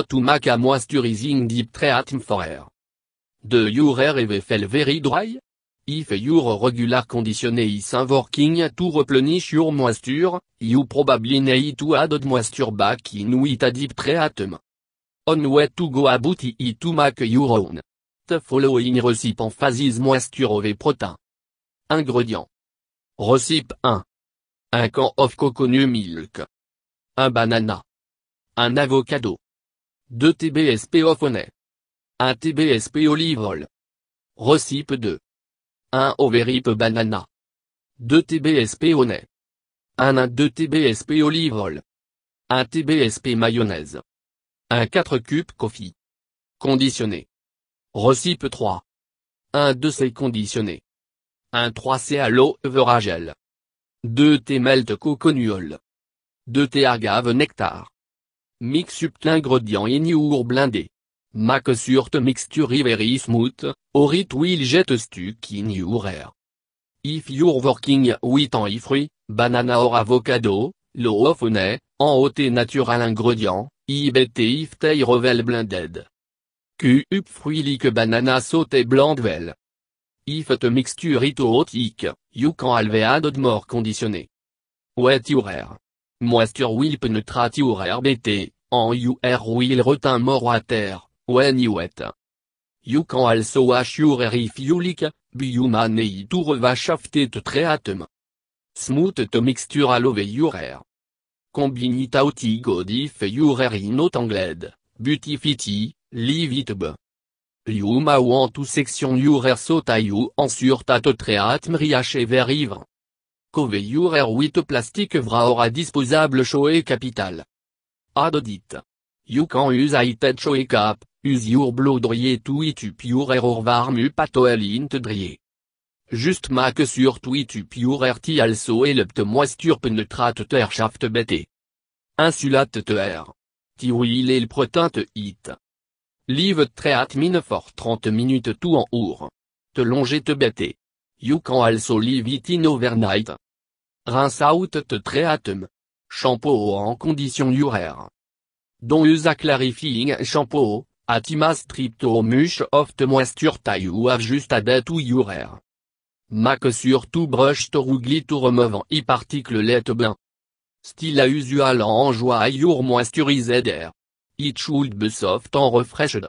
to make a moisturizing deep treatment for hair. Do your hair ever very dry? If your regular conditioner is working to replenish your moisture, you probably need to add moisture back in with a deep treatment. On way to go about it to make your own. The following recipe emphasizes moisture over protein. Ingredients. Recipe 1. Un can of coconut milk. Un banana. Un avocado. 2 TBSP au 1 TBSP olive oil. Recipe 2. 1 overripe banana. 2 TBSP au 1 1 2 TBSP olive oil. 1 TBSP mayonnaise. 1 4 cubes coffee. Conditionné. Recipe 3. 1 2 C conditionné. 1 3 C à l'eau 2 T melt Coconuol. 2 T agave nectar mix up ingredient in your Mac Make surte mixture very smooth, or it will jet stuck in your air. If you're working with an fruit, banana or avocado, low of en haute natural ingredient, ibt if they revel blended. up fruit like banana saute vel. If the mixture is hot, you can alve mort more conditionné. Wet your air moisture will penetrate your bt, en your will retain more water, when you wet. You can also wash your hair if you like, but you may need to after treatment. Smooth the mixture all over your hair. Combine it out good if your hair is not but if it leave be. You may want to section your hair so that you ensure that the treatment reaches every your air with plastic aura disposable et capital. Adodit. You can use ited et cap, use your blodrier to it pure error varm te drier. Juste mac sur tweet pure ti also et lept moisture penetrate ter shaft bete. Insulate ter. Tiwil el protinte it. Live treat mine for 30 minutes tout en our. Te longer te bete. You can also leave it in overnight. Rince out te treatment. Shampoo en condition uraire. Don't use a clarifying shampoo, atima stripto mush of the moisture tie you have just added to your hair. Make sure to brush to rugly to remove e particle let bain. Style a usual joie your moisturized air. It should be soft and refreshed.